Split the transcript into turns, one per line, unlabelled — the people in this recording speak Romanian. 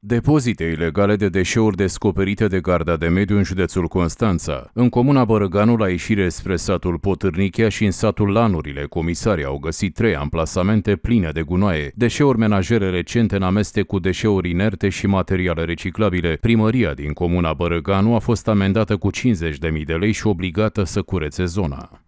Depozite ilegale de deșeuri descoperite de Garda de Mediu în județul Constanța. În comuna Bărăganu, la ieșire spre satul Potârnichea și în satul Lanurile, comisarii au găsit trei amplasamente pline de gunoaie, deșeuri menajere recente în amestec cu deșeuri inerte și materiale reciclabile. Primăria din comuna Bărăganu a fost amendată cu 50.000 de lei și obligată să curețe zona.